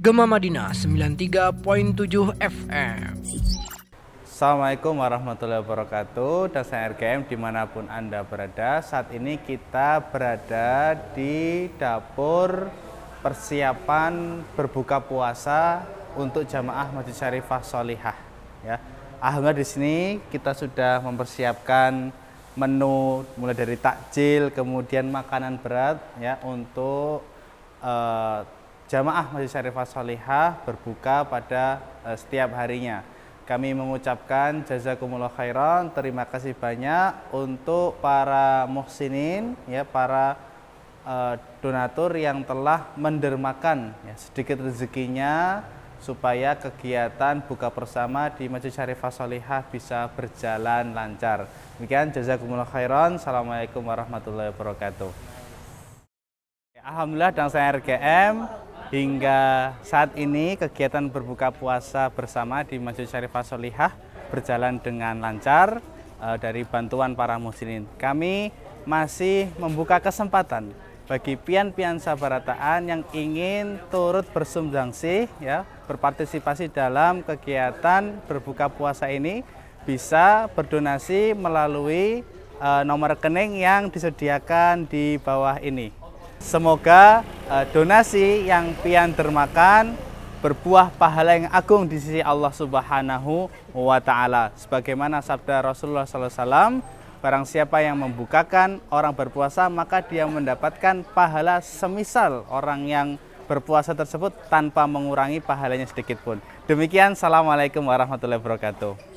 Gema Madinah 93.7 FM. Assalamualaikum warahmatullahi wabarakatuh dan saya RGM dimanapun Anda berada Saat ini kita berada di dapur persiapan berbuka puasa untuk jamaah Masjid Syarifah Solihah ya. Alhamdulillah di sini kita sudah mempersiapkan menu mulai dari takjil kemudian makanan berat ya untuk uh, jamaah Masjid Syarifah Solihah berbuka pada eh, setiap harinya. Kami mengucapkan jazakumullah khairan, terima kasih banyak untuk para muhsinin, ya para uh, donatur yang telah mendermakan ya, sedikit rezekinya supaya kegiatan buka bersama di Masjid Syarifah Solihah bisa berjalan lancar. Demikian jazakumullah khairan. Assalamualaikum warahmatullahi wabarakatuh. Alhamdulillah dan saya RGM Hingga saat ini kegiatan berbuka puasa bersama di Masjid Syarifah Solihah berjalan dengan lancar uh, dari bantuan para muslimin. Kami masih membuka kesempatan bagi pian-pian sabarataan yang ingin turut bersumbangsih ya, berpartisipasi dalam kegiatan berbuka puasa ini bisa berdonasi melalui uh, nomor rekening yang disediakan di bawah ini. Semoga Eh, donasi yang pian dermakan berbuah pahala yang agung di sisi Allah Subhanahu wa taala. Sebagaimana sabda Rasulullah Sallallahu SAW, barang siapa yang membukakan orang berpuasa maka dia mendapatkan pahala semisal orang yang berpuasa tersebut tanpa mengurangi pahalanya sedikit pun. Demikian, Assalamualaikum warahmatullahi wabarakatuh.